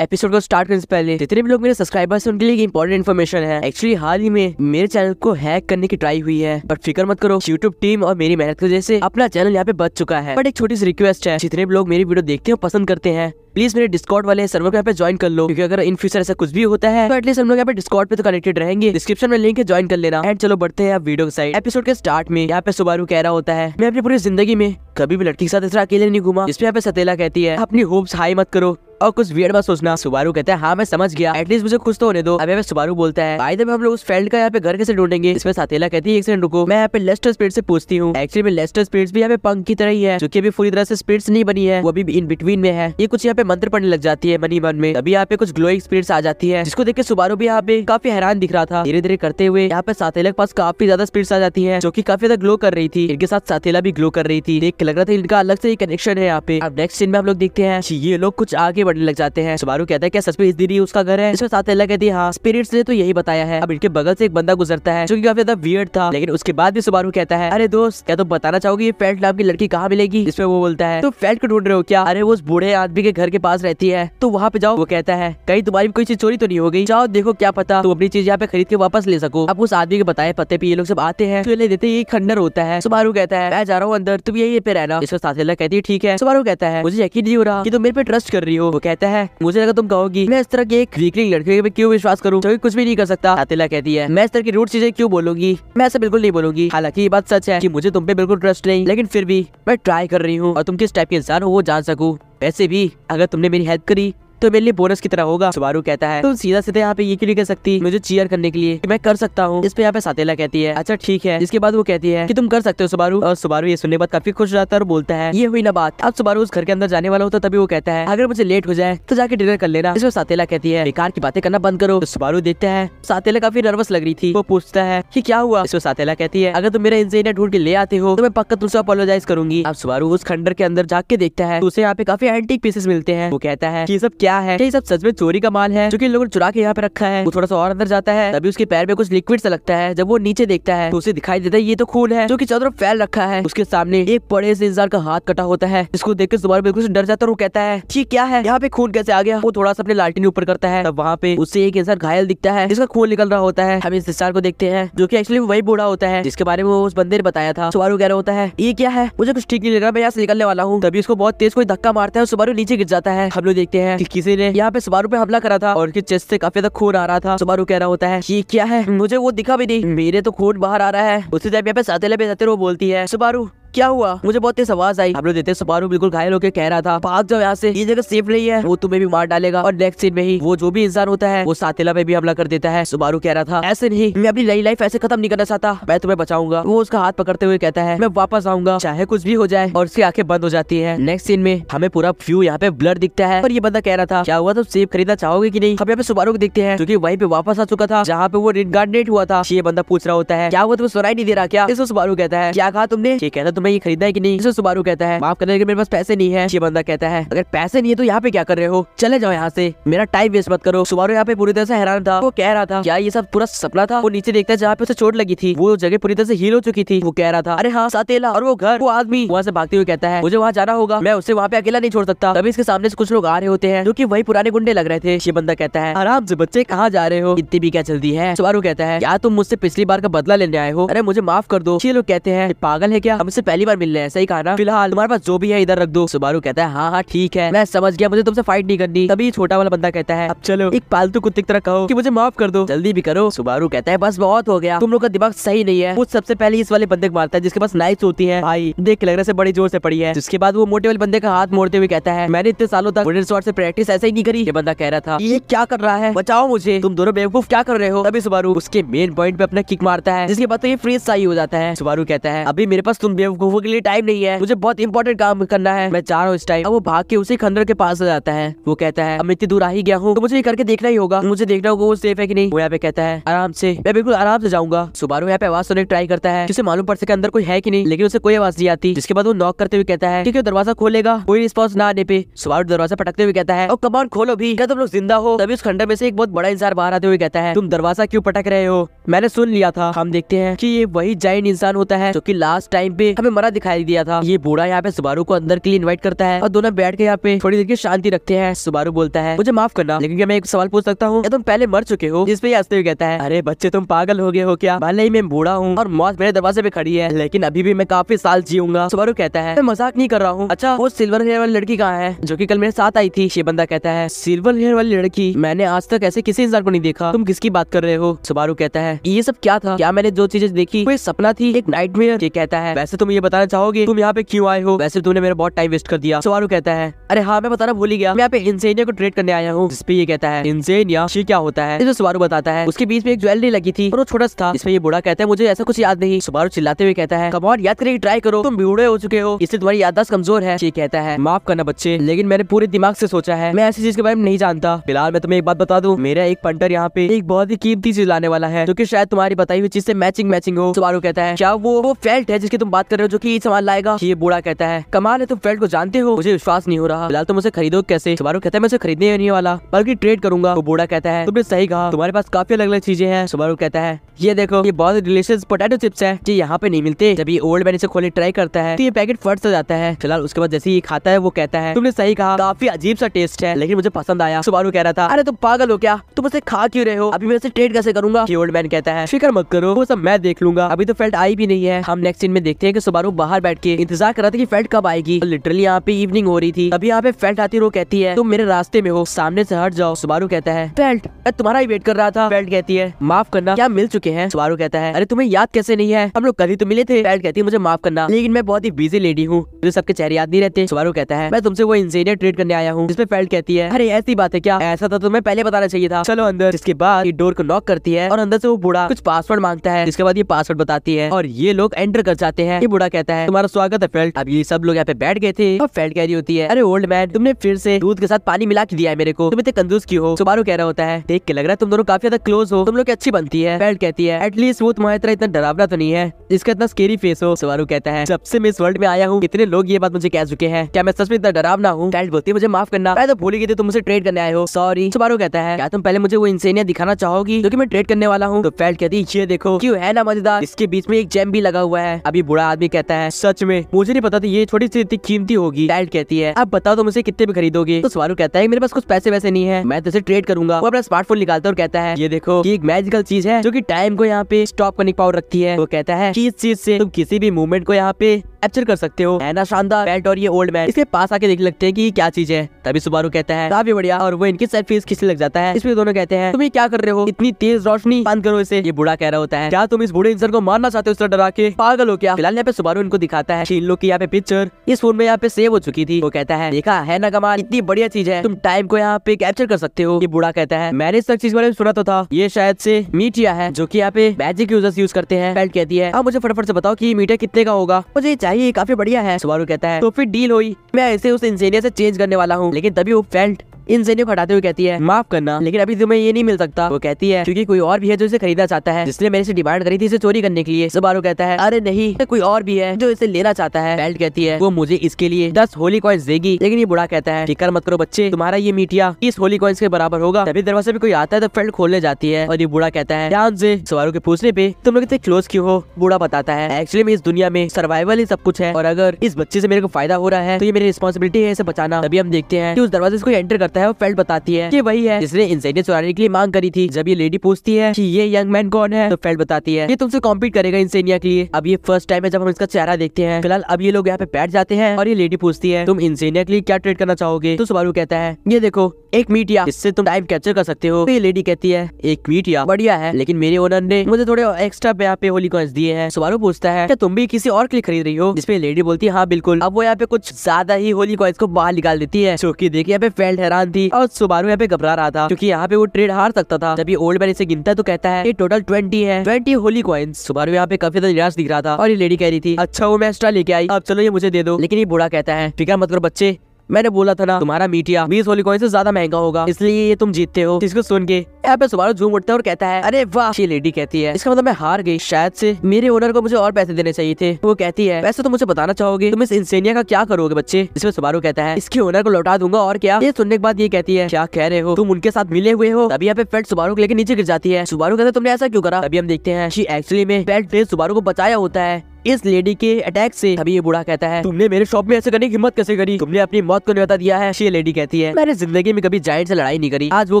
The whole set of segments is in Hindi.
एपिसोड को स्टार्ट करने से पहले जितने भी लोग मेरे सब्सक्राइबर्स हैं उनके लिए इंपॉर्टेंट इन्फॉर्मेशन है एक्चुअली हाल ही में मेरे चैनल को हैक करने की ट्राई हुई है बट फिक्र मत करो यूट्यूब टीम और मेरी मेहनत की वजह से अपना चैनल यहाँ पे बच चुका है बट एक छोटी सी रिक्वेस्ट है जितने भी लोग मेरी वीडियो देखते हो पसंद करते हैं प्लीज मेरे डिस्कॉर्ड वाले सर्वर को यहाँ पे ज्वाइन कर लो क्योंकि अगर इन फ्यूचर ऐसा कुछ भी होता है तो एटलीस्ट हम लोग यहाँ पे डिस्कॉर्ड पे तो कनेक्टेड रहेंगे डिस्क्रिप्शन में लिंक है ज्वाइन कर लेना एंड चलो बढ़ते हैं आप वीडियो साइड एपिसोड के स्टार्ट में यहाँ पे सुबारू कह रहा होता है मैं अपनी पूरी जिंदगी में कभी भी लड़की के साथ इस अकेले नहीं घूमा जिसपे यहाँ पे सतेला कहती है अपनी होप्स हाई मत करो और कुछ वियर बात सोचना सुबारू कहता है हाँ मैं समझ गया एटलीस्ट मुझे खुश तो होने दो अभी सुबारू बोलता है आइए हम लोग उस फ्रेंड का यहाँ पे घर कैसे ढूंढेंगे इसमें साथेला कहती है एक सेकंड रुको मैं यहाँ पे लेस्टर स्पीड से पूछती हूँ एक्चुअली में लेस्टर स्पीड भी यहाँ पे पंख की तरह ही है क्योंकि अभी पूरी तरह से स्पीड नहीं बनी है वो अभी इन बिटवीन में है ये कुछ यहाँ पे मंत्र पढ़ने लग जाती है मनी मन में अभी यहाँ पे कुछ ग्लोइंग स्पीड आ जाती है जिसको देख के सुबारू भी यहाँ पे काफी हैरान दिख रहा था धीरे धीरे करते हुए यहाँ पे साथेला के पास काफी ज्यादा स्पीड आ जाती है जो की काफी ज्यादा ग्लो कर रही थी इनके साथ साथेला भी ग्लो कर रही थी देख लग रहा था इनका अलग से कनेक्शन है यहाँ पे अब नेक्स्ट सीन में हम लोग देखते हैं ये लोग कुछ आगे बढ़ने लग जाते हैं सुबारू कहता है क्या सच में इस दीदी उसका घर है इसमें साथ अलग कहती है स्पिरिट्स हाँ, ने तो यही बताया है अब इनके बगल से एक बंदा गुजरता है जो की काफी ज्यादा वियर था लेकिन उसके बाद भी सुबारू कहता है अरे दोस्त क्या तुम तो बताना चाहोगे ये फैट नाम की लड़की कहाँ मिलेगी इसमें वो बोलता है तो फैट को ढूंढ रहे हो क्या अरे वो उस बूढ़े आदमी के घर के पास रहती है तो वहाँ पे जाओ वो कहता है कहीं तुम्हारी कोई चीज चोरी तो नहीं हो गई जाओ देखो क्या पता तुम अपनी चीज यहाँ पे खरीद के वापस ले सको अब उस आदमी के बताए पते पे ये लोग सब आते हैं तो ले देते ये खंडर होता है सुबारू कहता है मैं जा रहा हूँ अंदर तुम यही पे रहना इसको साथ कहती है ठीक है सुबारू कहता है मुझे यकीन नहीं हो रहा की तुम मेरे पे ट्रस्ट कर रही हो वो कहता है मुझे लगा तुम कहोगी मैं इस तरह के एक वीकली लड़के पे क्यों विश्वास करूँ जो कुछ भी नहीं कर सकता अतिला कहती है मैं इस तरह की रूट चीजें क्यों बोलूंगी मैं ऐसे बिल्कुल नहीं बोलूंगी हालांकि ये बात सच है की मुझे तुम पे बिल्कुल ट्रस्ट नहीं लेकिन फिर भी मैं ट्राई कर रही हूँ और तुम किस टाइप के इंसान हो वो जान सकूँ वैसे भी अगर तुमने मेरी हेल्प करी तो मेरे लिए बोनस की तरह होगा सुबारू कहता है तुम सीधा सीधा यहाँ पे ये क्यों नहीं कर सकती मुझे चीयर करने के लिए मैं कर सकता हूँ इस पे यहाँ पे सातेला कहती है अच्छा ठीक है इसके बाद वो कहती है की तुम कर सकते हो सुबारू और सुबारू ये सुनने बाद काफी खुश रहता है और बोलता है ये हुई ना बात अब सुबारू उस घर के अंदर जाने वाला होता तभी वो कहता है अगर मुझे लेट हो जाए तो जाके डिनर कर लेना इसमें सातेला कहती है बेकार की बातें करना बंद करो सुबारू तो देखता है सातेला काफी नर्वस लग रही थी वो पूछता है की क्या हुआ इसमें सातेला कहती है अगर तुम मेरा इंजीनियर ढूंढ के ले आते हो तो मैं पक्का तुमसे अपोलोजाइज करूंगी अब सुबारू उस खंडर के अंदर जाके देखता है उसे यहाँ पे काफी एंटीक पीसेस मिलते हैं वो कहता है की सब क्या है ये सब सच में चोरी का माल है जो की लोगों ने चुरा के यहाँ पे रखा है वो थोड़ा सा और अंदर जाता है तभी उसके पैर में कुछ लिक्विड सा लगता है जब वो नीचे देखता है तो उसे दिखाई देता है ये तो खून है जो की चारों तरफ फैल रखा है उसके सामने एक बड़े से इंसान का हाथ कटा होता है जिसको देख के दोबारा बिल्कुल डर जाता है वो कहता है ठीक क्या है यहाँ पे खून कैसे आ गया वो थोड़ा सा अपने लालटेन ऊपर करता है वहाँ पे उससे एक इंसान घायल दिखता है जिसका खून निकल रहा होता है हम इस इंसान को देखते हैं जो की एक्चुअली वही बूढ़ा होता है जिसके बारे में वो उस बंदे ने बताया था सुबारू कह रहा होता है ये क्या है मुझे कुछ ठीक नहीं लग रहा मैं यहाँ से निकलने वाला हूँ तभी उसको बहुत तेज कोई धक्का मारता है सुबह सुबारू नीचे गिर जाता है हम लोग देखते हैं किसी ने यहाँ पे सुबारू पे हमला करा था और उनके चेस्ट से काफी ज्यादा खून आ रहा था सुबारू कह रहा होता है ये क्या है मुझे वो दिखा भी नहीं मेरे तो खून बाहर आ रहा है उसी टाइम यहाँ पे ले जाते वो बोलती है सुबारू क्या हुआ मुझे बहुत तेज आवाज आई हम लोग देते सुपारू बिल्कुल घायल होकर कह रहा था भाग जाओ यहाँ से ये जगह सेफ नहीं है वो तुम्हें भी मार डालेगा और नेक्स्ट सीन में ही वो जो भी इंसान होता है वो सातेला पे भी हमला कर देता है सुबारू कह रहा था ऐसे नहीं मैं अपनी नई लाइफ ऐसे खत्म नहीं करना चाहता मैं तुम्हें बचाऊंगा वो उसका हाथ पकड़ते हुए कहता है मैं वापस आऊंगा चाहे कुछ भी हो जाए और उसकी आंखें बंद हो जाती है नेक्स्ट सीन में हमें पूरा व्यू यहाँ पे ब्लड दिखता है और ये बंदा कह रहा था क्या हुआ तुम सेफ खरीदना चाहोगे की नहीं हम यहाँ पे सुबारू को देखते हैं क्योंकि वहीं पे वापस आ चुका था जहाँ पे वो रिनगार्डनेट हुआ था ये बंदा पूछ रहा होता है क्या हुआ तुम्हें सुनाई नहीं दे रहा क्या सुबारू कहता है क्या कहा तुमने ये कहता तो तुम मैं ये खरीदा है कि नहीं सुबारू कहता है माफ करने के मेरे पास पैसे नहीं है ये बंदा कहता है अगर पैसे नहीं है तो यहाँ पे क्या कर रहे हो चले जाओ यहाँ से मेरा टाइम वेस्ट मत करो सुबारो यहाँ पे पूरी तरह से हैरान था वो कह रहा था क्या ये सब पूरा सपना था वो नीचे देखता है जहाँ पे उसे चोट लगी थी वो जगह पूरी तरह से हील हो चुकी थी वो कह रहा था अरे हाँ सातेला और वो घर वो आदमी वहाँ से भागते हुए कहता है मुझे वहाँ जाना होगा मैं उसे वहाँ पे अकेला नहीं छोड़ सकता तभी इसके सामने से कुछ लोग आ रहे होते हैं जो की वही पुराने गुंडे लग रहे थे ये बंदा कहता है आराम से बच्चे कहाँ जा रहे हो इतनी भी क्या चलती है सुबारू कहता है क्या तुम मुझसे पिछली बार का बदला लेने आए हो अरे मुझे माफ कर दो ये लोग कहते हैं पागल है क्या हमसे पहली बार मिल रहे हैं सही कहा ना फिलहाल तुम्हारे पास जो भी है इधर रख दो सुबारू कहता है हाँ हाँ ठीक है मैं समझ गया मुझे तुमसे फाइट नहीं करनी तभी छोटा वाला बंदा कहता है अब चलो एक पालतू कुत्ते की तरह कहो कि मुझे माफ कर दो जल्दी भी करो सुबारू कहता है बस बहुत हो गया तुम लोग का दिमाग सही नहीं है वो सबसे पहले इस वाले बंदे को मारता है जिसके पास नाइफ होती है भाई देख लग रहा है बड़ी जोर से पड़ी है जिसके बाद वो मोटे वाले बंदे का हाथ मोड़ते हुए कहता है मैंने इतने सालों तक से प्रैक्टिस ऐसे ही नहीं करी ये बंदा कह रहा था ये क्या कर रहा है बचाओ मुझे तुम दोनों बेवकूफ क्या कर रहे हो अभी सुबारू उसके मेन पॉइंट पे अपना किक मारता है जिसके बाद तो ये फ्रीज सही हो जाता है सुबारू कहता है अभी मेरे पास तुम बेवकूफ गुफा के लिए टाइम नहीं है मुझे बहुत इंपॉर्टेंट काम करना है मैं जा रहा हूँ इस टाइम वो भाग के उसी खंडर के पास आ जाता है वो कहता है अब इतनी दूर आ ही गया हूँ तो मुझे ये करके देखना ही होगा मुझे देखना होगा वो सेफ है की नहीं वो यहाँ पे कहता है आराम से मैं बिल्कुल आराम से जाऊंगा सुबह यहाँ पे आवाज सुनने ट्राई करता है जिसे मालूम पड़ सके अंदर कोई है की नहीं लेकिन उसे कोई आवाज नहीं आती जिसके बाद वो नॉक करते हुए कहता है क्योंकि दरवाजा खोलेगा कोई रिस्पॉन्स ना आने पे सुबह दरवाजा पटकते हुए कहता है और कमान खोलो भी क्या तुम लोग जिंदा हो तभी उस खंडर में से एक बहुत बड़ा इंसान बाहर आते हुए कहता है तुम दरवाजा क्यों पटक रहे हो मैंने सुन लिया था हम देखते हैं कि ये वही जाइन इंसान होता है जो कि लास्ट टाइम पे पे मरा दिखाई दिया था ये बूढ़ा यहाँ पे सुबारू को अंदर के लिए इन्वाइट करता है और दोनों बैठ के यहाँ पे थोड़ी देर की शांति रखते हैं सुबारू बोलता है मुझे माफ करना लेकिन क्या मैं एक सवाल पूछ सकता हूँ तुम पहले मर चुके हो जिसपे हंसते हुए कहता है अरे बच्चे तुम पागल हो गए हो क्या भले ही मैं बूढ़ा हूँ और मौत मेरे दरवाजे पे खड़ी है लेकिन अभी भी मैं काफी साल जीऊंगा सुबारू कहता है मैं मजाक नहीं कर रहा हूँ अच्छा वो सिल्वर हेयर वाली लड़की कहाँ है जो की कल मेरे साथ आई थी ये बंदा कहता है सिल्वर हेयर वाली लड़की मैंने आज तक ऐसे किसी इंसान को नहीं देखा तुम किसकी बात कर रहे हो सुबारू कहता है ये सब क्या था क्या मैंने जो चीजें देखी वो सपना थी एक नाइट ये कहता है वैसे तुम ये बताना चाहोगे तुम यहाँ पे क्यों आए हो वैसे तुमने मेरा बहुत टाइम वेस्ट कर दिया सवारू कहता है अरे हाँ मैं बताना भूल गया मैं यहाँ पे इंसेनिया को ट्रेड करने आया हूँ जिसपे ये कहता है इंसेनिया क्या होता है सवारू बताता है उसके बीच में एक ज्वेलरी लगी थी और छोटा सा था इसमें ये बूढ़ा कहता है मुझे ऐसा कुछ याद नहीं सवारू चिल्लाते हुए कहता है कमौर याद करेगी ट्राई करो तुम बूढ़े हो चुके हो इससे तुम्हारी याददाश्त कमजोर है ये कहता है माफ करना बच्चे लेकिन मैंने पूरे दिमाग से सोचा है मैं ऐसी चीज के बारे में नहीं जानता फिलहाल मैं तुम्हें एक बात बता दूं मेरा एक पंटर यहाँ पे एक बहुत ही कीमती चीज लाने वाला है जो कि शायद तुम्हारी बताई हुई चीज से मैचिंग मैचिंग हो सवारू कहता है क्या वो वो फेल्ट है जिसकी तुम बात कर रहे हो हो जो की ईद सामान लाएगा ये बूढ़ा कहता है कमाल है तुम फ्रेंड को जानते हो मुझे विश्वास नहीं हो रहा फिलहाल तुम उसे खरीदो कैसे सुबारो कहता है मैं उसे खरीदने नहीं वाला बल्कि ट्रेड करूंगा वो बूढ़ा कहता है तुमने सही कहा तुम्हारे पास काफी अलग अलग चीजें हैं सुबारो कहता है ये देखो ये बहुत डिलीशियस पोटेटो चिप्स है जो यहाँ पे नहीं मिलते जब ये ओल्ड मैन इसे खोले ट्राई करता है तो ये पैकेट फट से जाता है फिलहाल उसके बाद जैसे ये खाता है वो कहता है तुमने सही कहा काफी अजीब सा टेस्ट है लेकिन मुझे पसंद आया सुबारू कह रहा था अरे तुम पागल हो क्या तुम उसे खा क्यों रहे हो अभी मैं ट्रेड कैसे करूंगा ओल्ड मैन कहता है फिक्र मत करो वो सब मैं देख लूंगा अभी तो फेल्ट आई भी नहीं है हम नेक्स्ट सीन में देखते हैं कि बारू बाहर बैठ के इंतजार कर रहा था की फेट कब आएगी लिटरली यहाँ पे इवनिंग हो रही थी अभी यहाँ पे फेल्ट आती रो कहती है तुम मेरे रास्ते में हो सामने से हट जाओ सुबारू कहता है फेल्ट तुम्हारा ही वेट कर रहा था फेल्ट कहती है माफ करना क्या मिल चुके हैं सुबारू कहता है अरे तुम्हें याद कैसे नहीं है हम लोग कल ही तो मिले थे फेल्ट कहती है मुझे माफ करना लेकिन मैं बहुत ही बिजी लेडी हूँ मुझे सबके चेहरे याद नहीं रहते सुबारू कहता है मैं तुमसे वो इंजीनियर ट्रीट करने आया हूँ जिसपे फेल्ट कहती है अरे ऐसी बात है क्या ऐसा था तो तुम्हें पहले बताना चाहिए था चलो अंदर इसके बाद डोर को लॉक करती है और अंदर से वो बुढ़ा कुछ पासवर्ड मांगता है इसके बाद ये पासवर्ड बताती है और ये लोग एंटर कर जाते हैं बूढ़ा कहता है तुम्हारा स्वागत है फेल्ट अब ये सब लोग यहाँ पे बैठ गए थे और फेल्ट कह रही होती है अरे ओल्ड मैन तुमने फिर से दूध के साथ पानी मिला के दिया है मेरे को तुम इतने कंजूस की हो सुबारू कह रहा होता है देख के लग रहा है तुम दोनों काफी ज्यादा क्लोज हो तुम लोग अच्छी बनती है फेल्ट कहती है एटलीस्ट वो तुम्हारी तरह इतना डरावना तो नहीं है इसका इतना स्केरी फेस हो सुबारू कहता है जब से मैं इस वर्ल्ड में आया हूँ इतने लोग ये बात मुझे कह चुके हैं क्या मैं सच में इतना डरावना हूँ फेल्ट बोलती है मुझे माफ करना मैं तो भूली गई थी तुम मुझे ट्रेड करने आए हो सॉरी सुबारू कहता है क्या तुम पहले मुझे वो इंसेनिया दिखाना चाहोगी क्योंकि मैं ट्रेड करने वाला हूँ तो फेल्ट कहती है ये देखो क्यों है ना मजेदार इसके बीच में एक जैम भी लगा हुआ है अभी बुरा आदमी कहता है सच में मुझे नहीं पता था ये छोटी सी इतनी कीमती होगी डैड कहती है अब बताओ तुम इसे कितने में खरीदोगे तो स्वारू कहता है मेरे पास कुछ पैसे वैसे नहीं है मैं तुझे तो ट्रेड करूंगा वो अपना स्मार्टफोन निकालता और कहता है ये देखो ये एक मैजिकल चीज है जो की टाइम को यहाँ पे स्टॉप करने की पावर रखती है वो कहता है किस चीज से तुम किसी भी मूवमेंट को यहाँ पे कैप्चर कर सकते हो है ना शानदार बेल्ट और ये ओल्ड मैन इसके पास आके देखने लगते हैं कि क्या चीज है तभी सुबारू कहता है काफी बढ़िया और वो इनकी सेल्फी खींचने लग जाता है इसमें दोनों कहते हैं तुम ये क्या कर रहे हो इतनी तेज रोशनी बंद करो इसे ये बुरा कह रहा होता है क्या तुम इस बुढ़े इंसान को मारना चाहते हो उस डरा के पागल हो क्या फिलहाल यहाँ पे सुबारू इनको दिखाता है इन लोग की यहाँ पे पिक्चर इस फोन में यहाँ पे सेव हो चुकी थी वो कहता है देखा है ना कमाल इतनी बढ़िया चीज है तुम टाइम को यहाँ पे कैप्चर कर सकते हो ये बुरा कहता है मैंने इस चीज बारे में सुना तो था ये शायद से मीटिया है जो की यहाँ पे मैजिक यूजर्स यूज करते हैं बेल्ट कहती है अब मुझे फटाफट से बताओ की मीटिया कितने का होगा मुझे चाहिए भाई ये काफी बढ़िया है सुबारू कहता है तो फिर डील हुई मैं ऐसे उस इंजीनियर से चेंज करने वाला हूँ लेकिन तभी वो फेल्ट इन जेने को हटाते हुए कहती है माफ करना लेकिन अभी तुम्हें ये नहीं मिल सकता वो कहती है क्योंकि कोई और भी है जो इसे खरीदना चाहता है जिसने मेरे से डिमांड करी थी इसे चोरी करने के लिए सुबारू कहता है अरे नहीं कोई और भी है जो इसे लेना चाहता है बेल्ट कहती है वो मुझे इसके लिए दस होली कॉइन्स देगी लेकिन ये बुरा कहता है फिकर मत करो बच्चे तुम्हारा ये मीठिया इस होली कॉइन्स के बराबर होगा तभी दरवाजे पे कोई आता है तो फेल्ट खोलने जाती है और ये बुरा कहता है ध्यान से सवारों के पूछने पे तुम लोग इतने क्लोज क्यों हो बुरा बताता है एक्चुअली में इस दुनिया में सर्वाइवल ही सब कुछ है और अगर इस बच्चे से मेरे को फायदा हो रहा है तो ये मेरी रिस्पॉन्सिबिलिटी है इसे बचाना तभी हम देखते हैं कि उस दरवाजे से कोई एंटर करता जाता है वो फेल्ट बताती है कि वही है जिसने इंसेंटिव चुराने के लिए मांग करी थी जब ये लेडी पूछती है कि ये यंग मैन कौन है तो फेल्ट बताती है ये तुमसे कॉम्पीट करेगा इंसानिया के लिए अब ये फर्स्ट टाइम है जब हम इसका चेहरा देखते हैं फिलहाल अब ये लोग यहाँ पे बैठ जाते हैं और ये लेडी पूछती है तुम इंसेनिया के लिए क्या ट्रेड करना चाहोगे तो सुबारू कहता है ये देखो एक मीटिया इससे तुम टाइम कैप्चर कर सकते हो तो ये लेडी कहती है एक मीटिया बढ़िया है लेकिन मेरे ओनर ने मुझे थोड़े एक्स्ट्रा यहाँ पे होली कॉइन्स दिए हैं सुबारू पूछता है क्या तुम भी किसी और के लिए खरीद रही हो जिसपे लेडी बोलती है हाँ बिल्कुल अब वो यहाँ पे कुछ ज्यादा ही होली कॉइन्स को बाहर निकाल देती है जो की देखिए यहाँ पे फेल्ट हैरान जान थी और सुबारू यहाँ पे घबरा रहा था क्योंकि यहाँ पे वो ट्रेड हार सकता था जब ये ओल्ड मैन इसे गिनता है तो कहता है ये टोटल ट्वेंटी है ट्वेंटी होली कॉइन सुबारू यहाँ पे काफी ज्यादा निराश दिख रहा था और ये लेडी कह रही थी अच्छा वो मैं एक्स्ट्रा लेके आई अब चलो ये मुझे दे दो लेकिन ये बुरा कहता है फिक्र मतलब बच्चे मैंने बोला था ना तुम्हारा मीटिया बीस होली कॉइन से ज्यादा महंगा होगा इसलिए ये तुम जीतते हो इसको सुन के यहाँ पे सुबह झूम उठता है और कहता है अरे वाह ये लेडी कहती है इसका मतलब मैं हार गई शायद से मेरे ओनर को मुझे और पैसे देने चाहिए थे वो कहती है वैसे तो मुझे बताना चाहोगे तुम इस इंसेनिया का क्या करोगे बच्चे इसमें सुबारू कहता है इसके ओनर को लौटा दूंगा और क्या ये सुनने के बाद ये कहती है क्या कह रहे हो तुम उनके साथ मिले हुए हो अभी यहाँ पे पेट सुबारू को लेकर नीचे गिर जाती है सुबारू कहते तुमने ऐसा क्यों करा अभी हम देखते हैं एक्चुअली में पेट ने सुबारू को बचाया होता है इस लेडी के अटैक से तभी ये बूढ़ा कहता है तुमने मेरे शॉप में ऐसे करने की हिम्मत कैसे करी तुमने अपनी मौत को न्योता दिया है ये लेडी कहती है मैंने जिंदगी में कभी जाइंट से लड़ाई नहीं करी आज वो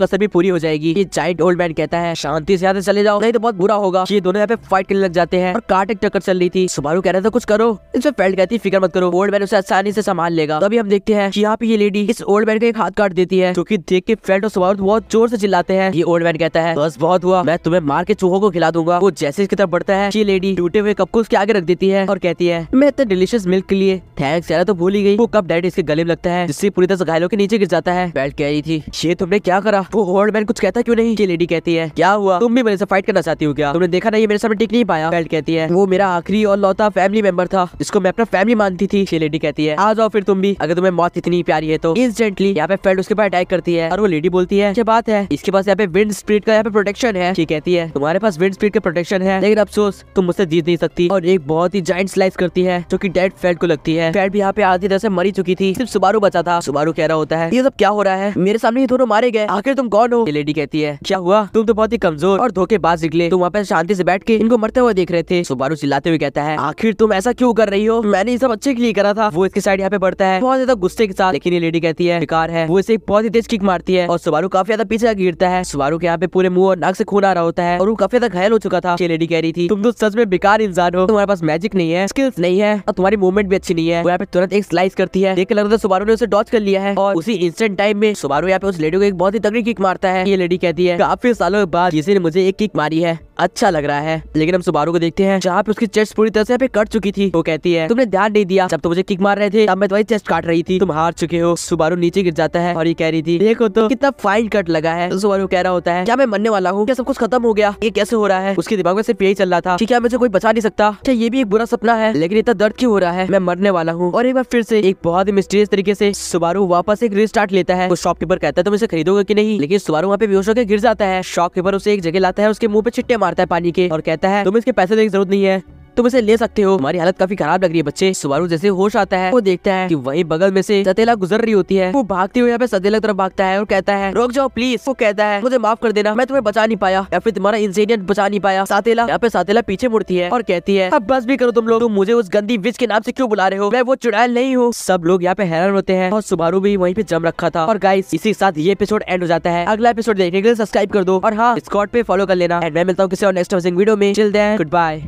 कसर भी पूरी हो जाएगी ये जाइंट ओल्ड मैन कहता है शांति से यहाँ चले जाओ नहीं तो बहुत बुरा होगा ये दोनों यहाँ पे फाइट करने लग जाते हैं और काट एक टक्कर चल रही थी सुबारू कह रहा था कुछ करो इसमें फेल्ट कहती है फिक्र मत करो ओल्ड मैन उसे आसानी से संभाल लेगा तो अभी हम देखते हैं यहाँ पे ये लेडी इस ओल्ड मैन का एक हाथ काट देती है क्योंकि देख के फेल्ट और सुबारू बहुत जोर से चिल्लाते हैं ये ओल्ड मैन कहता है बस बहुत हुआ मैं तुम्हें मार के चूहों को खिला दूंगा वो जैसे इसकी तरफ बढ़ता है ये लेडी टूटे हुए कप को उसके आगे रख देती है और कहती है मैं इतने डिलीशियस मिल्क के लिए थैंक्स यार तो भूल ही गई वो कब डायरेक्ट इसके गले में लगता है जिससे पूरी तरह से घायलों के नीचे गिर जाता है बैठ कह रही थी ये तुमने क्या करा वो ओल्ड मैन कुछ कहता क्यों नहीं ये लेडी कहती है क्या हुआ तुम भी मेरे से फाइट करना चाहती हो क्या तुमने देखा नहीं मेरे सामने टिक नहीं पाया बेल्ट कहती है वो मेरा आखिरी और लौता फैमिली मेंबर था जिसको मैं अपना फैमिली मानती थी ये लेडी कहती है आ जाओ फिर तुम भी अगर तुम्हें मौत इतनी प्यारी है तो इंस्टेंटली यहाँ पे फेल्ट उसके पास अटैक करती है और वो लेडी बोलती है बात है इसके पास यहाँ पे विंड स्पीड का यहाँ पे प्रोटेक्शन है ये कहती है तुम्हारे पास विंड स्पीड का प्रोटेक्शन है लेकिन अफसोस तुम मुझसे जीत नहीं सकती और एक बहुत बहुत ही जाइंट स्लाइस करती है जो की डेड फैट को लगती है फैट भी यहाँ पे आधी तरह से मरी चुकी थी सिर्फ सुबारू बचा था सुबारू कह रहा होता है ये सब क्या हो रहा है मेरे सामने ये दोनों मारे गए आखिर तुम कौन हो ये लेडी कहती है क्या हुआ तुम तो बहुत ही कमजोर और बाज निकले तुम वहाँ पे शांति से बैठ के इनको मरते हुए देख रहे थे सुबारू चिल्लाते हुए कहता है आखिर तुम ऐसा क्यों कर रही हो मैंने ये सब अच्छे के लिए करा था वो इसके साइड यहाँ पे बढ़ता है बहुत ज्यादा गुस्से के साथ लेकिन ये लेडी कहती है बेकार है वो इसे बहुत ही तेज किक मारती है और सुबारू काफी ज्यादा पीछे गिरता है सुबारू के यहाँ पे पूरे मुंह और नाक से खून आ रहा होता है और वो काफी ज्यादा घायल हो चुका था ये लेडी कह रही थी तुम तो सच में बेकार इंसान हो तुम्हारे पास पास मैजिक नहीं है स्किल्स नहीं है और तुम्हारी मूवमेंट भी अच्छी नहीं है वो यहाँ पे तुरंत एक स्लाइस करती है देख लग रहा था सुबारू ने उसे डॉच कर लिया है और उसी इंस्टेंट टाइम में सुबारू यहाँ पे उस लेडी को एक बहुत ही तगड़ी किक मारता है ये लेडी कहती है काफी सालों के बाद किसी ने मुझे एक किक मारी है अच्छा लग रहा है लेकिन हम सुबारू को देखते हैं जहाँ पे उसकी चेस्ट पूरी तरह से पे कट चुकी थी वो कहती है तुमने ध्यान नहीं दिया जब तो मुझे किक मार रहे थे तब मैं तुम्हारी चेस्ट काट रही थी तुम हार चुके हो सुबारू नीचे गिर जाता है और ये कह रही थी देखो तो कितना फाइन कट लगा है सुबारू तो कह रहा होता है क्या मैं मरने वाला हूँ क्या सब कुछ खत्म हो गया ये कैसे हो रहा है उसके दिमाग में सिर्फ यही चल रहा था क्या मुझे कोई बचा नहीं सकता क्या अच्छा, ये भी एक बुरा सपना है लेकिन इतना दर्द क्यों हो रहा है मैं मरने वाला हूँ और एक बार फिर से एक बहुत ही मिस्टीरियस तरीके से सुबारू वापस एक रिस्टार्ट लेता है शॉपकीपर कहता है तुम इसे खरीदोगे की नहीं लेकिन सुबारू वहाँ पे बेहोश होकर गिर जाता है शॉपकीपर उसे एक जगह लाता है उसके मुंह पे छिट्टे मार मारता है पानी के और कहता है तुम्हें इसके पैसे देने की जरूरत नहीं है तुम इसे ले सकते हो हमारी हालत काफी खराब लग रही है बच्चे सुबारू जैसे होश आता है वो देखता है कि वही बगल में से सतेला गुजर रही होती है वो भागते हुए यहाँ पे सतेला तरफ भागता है और कहता है रोक जाओ प्लीज वो कहता है मुझे माफ कर देना मैं तुम्हें बचा नहीं पाया या फिर तुम्हारा इंसिडेंट बचा नहीं पाया सातेला यहाँ पे सातेला पीछे मुड़ती है और कहती है अब बस भी करो तुम लोग मुझे उस गंदी विच के नाम से क्यों बुला रहे हो मैं वो चुड़ैल नहीं हूँ सब लोग यहाँ पे हैरान होते हैं और सुबारू भी वही पे जम रखा था और गाइस इसी के साथ ये एपिसोड एंड हो जाता है अगला एपिसोड देखने के लिए सब्सक्राइब कर दो और हाँ स्कॉट पे फॉलो कर लेना एंड मैं मिलता हूँ किसी और नेक्स्ट वीडियो में चिल देन गुड बाय